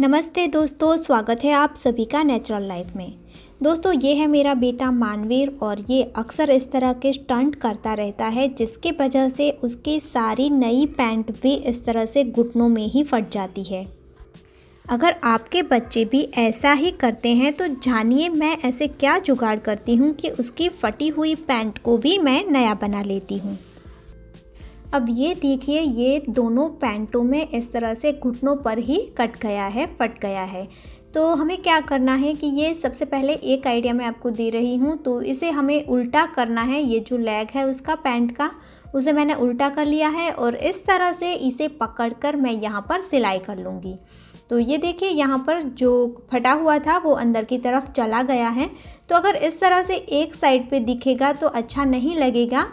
नमस्ते दोस्तों स्वागत है आप सभी का नेचुरल लाइफ में दोस्तों ये है मेरा बेटा मानवीर और ये अक्सर इस तरह के स्टंट करता रहता है जिसके वजह से उसकी सारी नई पैंट भी इस तरह से घुटनों में ही फट जाती है अगर आपके बच्चे भी ऐसा ही करते हैं तो जानिए मैं ऐसे क्या जुगाड़ करती हूँ कि उसकी फटी हुई पैंट को भी मैं नया बना लेती हूँ अब ये देखिए ये दोनों पैंटों में इस तरह से घुटनों पर ही कट गया है फट गया है तो हमें क्या करना है कि ये सबसे पहले एक आइडिया मैं आपको दे रही हूँ तो इसे हमें उल्टा करना है ये जो लेग है उसका पैंट का उसे मैंने उल्टा कर लिया है और इस तरह से इसे पकड़कर मैं यहाँ पर सिलाई कर लूँगी तो ये देखिए यहाँ पर जो फटा हुआ था वो अंदर की तरफ चला गया है तो अगर इस तरह से एक साइड पर दिखेगा तो अच्छा नहीं लगेगा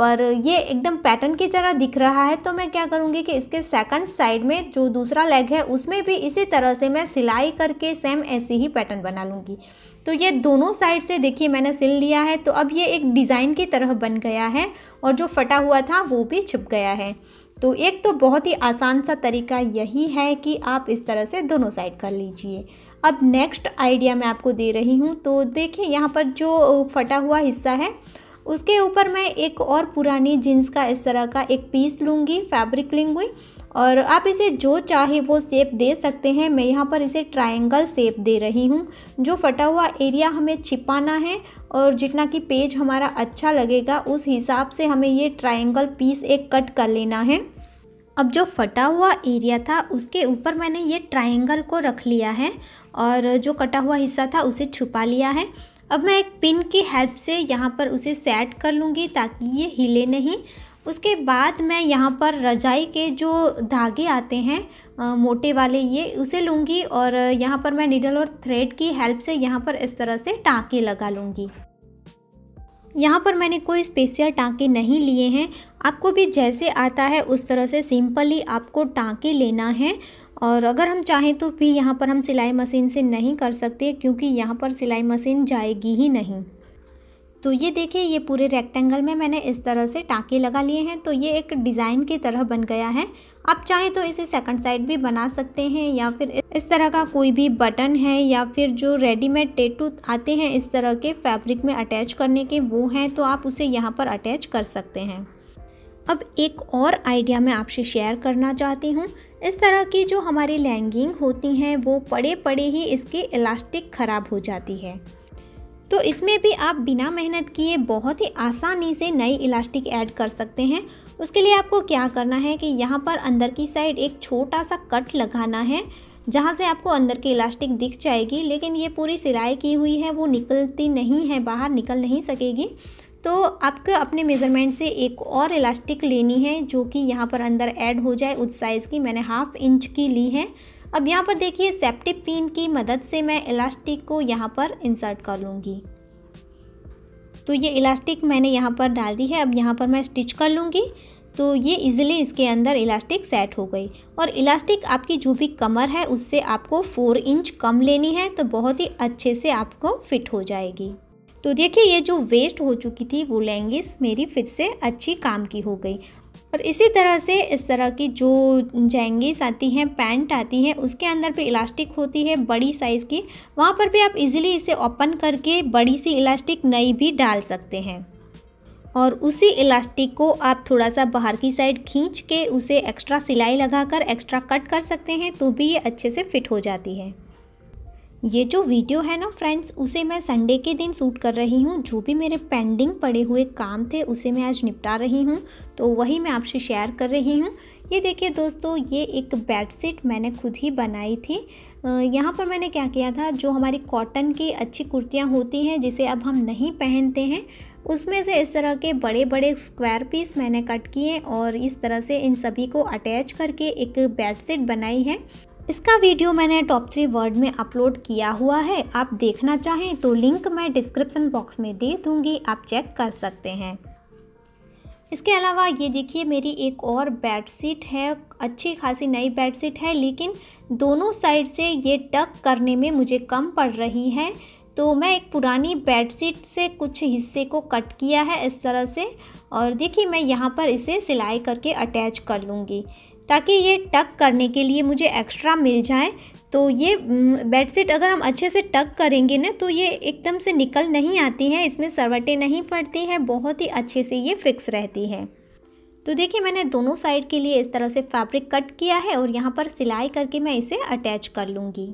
पर ये एकदम पैटर्न की तरह दिख रहा है तो मैं क्या करूँगी कि इसके सेकंड साइड में जो दूसरा लेग है उसमें भी इसी तरह से मैं सिलाई करके सेम ऐसी ही पैटर्न बना लूँगी तो ये दोनों साइड से देखिए मैंने सिल लिया है तो अब ये एक डिज़ाइन की तरह बन गया है और जो फटा हुआ था वो भी छिप गया है तो एक तो बहुत ही आसान सा तरीका यही है कि आप इस तरह से दोनों साइड कर लीजिए अब नेक्स्ट आइडिया मैं आपको दे रही हूँ तो देखिए यहाँ पर जो फटा हुआ हिस्सा है उसके ऊपर मैं एक और पुरानी जीन्स का इस तरह का एक पीस लूँगी फैब्रिक लूँगी और आप इसे जो चाहे वो सेप दे सकते हैं मैं यहाँ पर इसे ट्रायंगल सेप दे रही हूँ जो फटा हुआ एरिया हमें छिपाना है और जितना कि पेज हमारा अच्छा लगेगा उस हिसाब से हमें ये ट्रायंगल पीस एक कट कर लेना है अब जो फटा हुआ एरिया था उसके ऊपर मैंने ये ट्रायंगल को रख लिया है और जो कटा हुआ हिस्सा था उसे छुपा लिया है अब मैं एक पिन की हेल्प से यहाँ पर उसे सेट कर लूँगी ताकि ये हिले नहीं उसके बाद मैं यहाँ पर रजाई के जो धागे आते हैं आ, मोटे वाले ये उसे लूँगी और यहाँ पर मैं निडल और थ्रेड की हेल्प से यहाँ पर इस तरह से टाँके लगा लूँगी यहाँ पर मैंने कोई स्पेशल टाँके नहीं लिए हैं आपको भी जैसे आता है उस तरह से सिंपली आपको टाँके लेना है और अगर हम चाहें तो भी यहाँ पर हम सिलाई मशीन से नहीं कर सकते क्योंकि यहाँ पर सिलाई मशीन जाएगी ही नहीं तो ये देखिए ये पूरे रेक्टेंगल में मैंने इस तरह से टाँके लगा लिए हैं तो ये एक डिज़ाइन की तरह बन गया है आप चाहे तो इसे सेकंड साइड भी बना सकते हैं या फिर इस तरह का कोई भी बटन है या फिर जो रेडीमेड टेटू आते हैं इस तरह के फैब्रिक में अटैच करने के वो हैं तो आप उसे यहाँ पर अटैच कर सकते हैं अब एक और आइडिया मैं आपसे शेयर करना चाहती हूँ इस तरह की जो हमारी लैंगिंग होती हैं वो पड़े पड़े ही इसकी इलास्टिक ख़राब हो जाती है तो इसमें भी आप बिना मेहनत किए बहुत ही आसानी से नई इलास्टिक ऐड कर सकते हैं उसके लिए आपको क्या करना है कि यहाँ पर अंदर की साइड एक छोटा सा कट लगाना है जहाँ से आपको अंदर की इलास्टिक दिख जाएगी लेकिन ये पूरी सिलाई की हुई है वो निकलती नहीं है बाहर निकल नहीं सकेगी तो आपको अपने मेज़रमेंट से एक और इलास्टिक लेनी है जो कि यहाँ पर अंदर ऐड हो जाए उस साइज़ की मैंने हाफ़ इंच की ली है अब यहाँ पर देखिए सेप्टिक पिन की मदद से मैं इलास्टिक को यहाँ पर इंसर्ट कर लूँगी तो ये इलास्टिक मैंने यहाँ पर डाल दी है अब यहाँ पर मैं स्टिच कर लूँगी तो ये इजीली इसके अंदर इलास्टिक सेट हो गई और इलास्टिक आपकी जो भी कमर है उससे आपको फोर इंच कम लेनी है तो बहुत ही अच्छे से आपको फिट हो जाएगी तो देखिए ये जो वेस्ट हो चुकी थी वो लैंगिस मेरी फिर से अच्छी काम की हो गई और इसी तरह से इस तरह की जो जैंगीस आती हैं पैंट आती हैं उसके अंदर भी इलास्टिक होती है बड़ी साइज़ की वहाँ पर भी आप इजीली इसे ओपन करके बड़ी सी इलास्टिक नई भी डाल सकते हैं और उसी इलास्टिक को आप थोड़ा सा बाहर की साइड खींच के उसे एक्स्ट्रा सिलाई लगाकर एक्स्ट्रा कट कर सकते हैं तो भी ये अच्छे से फिट हो जाती है ये जो वीडियो है ना फ्रेंड्स उसे मैं संडे के दिन शूट कर रही हूँ जो भी मेरे पेंडिंग पड़े हुए काम थे उसे मैं आज निपटा रही हूँ तो वही मैं आपसे शेयर कर रही हूँ ये देखिए दोस्तों ये एक बेडशीट मैंने खुद ही बनाई थी यहाँ पर मैंने क्या किया था जो हमारी कॉटन की अच्छी कुर्तियाँ होती हैं जिसे अब हम नहीं पहनते हैं उसमें से इस तरह के बड़े बड़े स्क्वायर पीस मैंने कट किए और इस तरह से इन सभी को अटैच करके एक बेडशीट बनाई है इसका वीडियो मैंने टॉप थ्री वर्ड में अपलोड किया हुआ है आप देखना चाहें तो लिंक मैं डिस्क्रिप्शन बॉक्स में दे दूँगी आप चेक कर सकते हैं इसके अलावा ये देखिए मेरी एक और बेडशीट है अच्छी खासी नई बेड शीट है लेकिन दोनों साइड से ये टक करने में मुझे कम पड़ रही है तो मैं एक पुरानी बेड शीट से कुछ हिस्से को कट किया है इस तरह से और देखिए मैं यहाँ पर इसे सिलाई करके अटैच कर लूँगी ताकि ये टक करने के लिए मुझे एक्स्ट्रा मिल जाए तो ये बेडशीट अगर हम अच्छे से टक करेंगे ना तो ये एकदम से निकल नहीं आती है इसमें सरवटें नहीं पड़ती हैं बहुत ही अच्छे से ये फिक्स रहती है तो देखिए मैंने दोनों साइड के लिए इस तरह से फैब्रिक कट किया है और यहाँ पर सिलाई करके मैं इसे अटैच कर लूँगी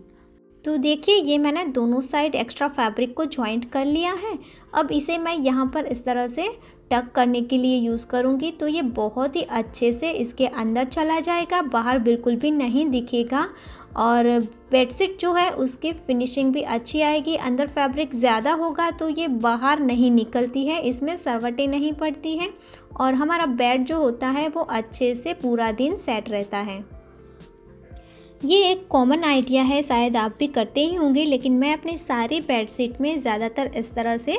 तो देखिए ये मैंने दोनों साइड एक्स्ट्रा फैब्रिक को ज्वाइंट कर लिया है अब इसे मैं यहाँ पर इस तरह से टक करने के लिए यूज़ करूँगी तो ये बहुत ही अच्छे से इसके अंदर चला जाएगा बाहर बिल्कुल भी नहीं दिखेगा और बेडशीट जो है उसकी फिनिशिंग भी अच्छी आएगी अंदर फैब्रिक ज़्यादा होगा तो ये बाहर नहीं निकलती है इसमें सरवटें नहीं पड़ती हैं और हमारा बेड जो होता है वो अच्छे से पूरा दिन सेट रहता है ये एक कॉमन आइडिया है शायद आप भी करते ही होंगे लेकिन मैं अपने सारे बेडशीट में ज़्यादातर इस तरह से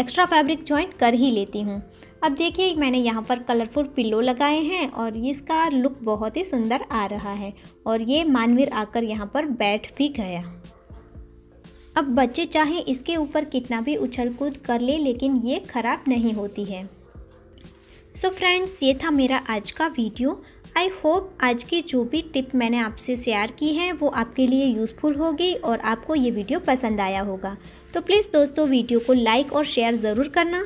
एक्स्ट्रा फैब्रिक ज्वाइंट कर ही लेती हूँ अब देखिए मैंने यहाँ पर कलरफुल पिल्लो लगाए हैं और इसका लुक बहुत ही सुंदर आ रहा है और ये मानवीर आकर यहाँ पर बैठ भी गया अब बच्चे चाहे इसके ऊपर कितना भी उछल कूद कर ले लेकिन ये ख़राब नहीं होती है सो so फ्रेंड्स ये था मेरा आज का वीडियो आई होप आज की जो भी टिप मैंने आपसे शेयर की है वो आपके लिए यूज़फुल होगी और आपको ये वीडियो पसंद आया होगा तो प्लीज़ दोस्तों वीडियो को लाइक और शेयर ज़रूर करना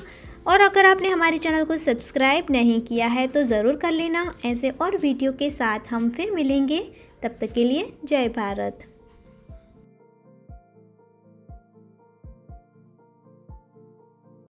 और अगर आपने हमारे चैनल को सब्सक्राइब नहीं किया है तो ज़रूर कर लेना ऐसे और वीडियो के साथ हम फिर मिलेंगे तब तक के लिए जय भारत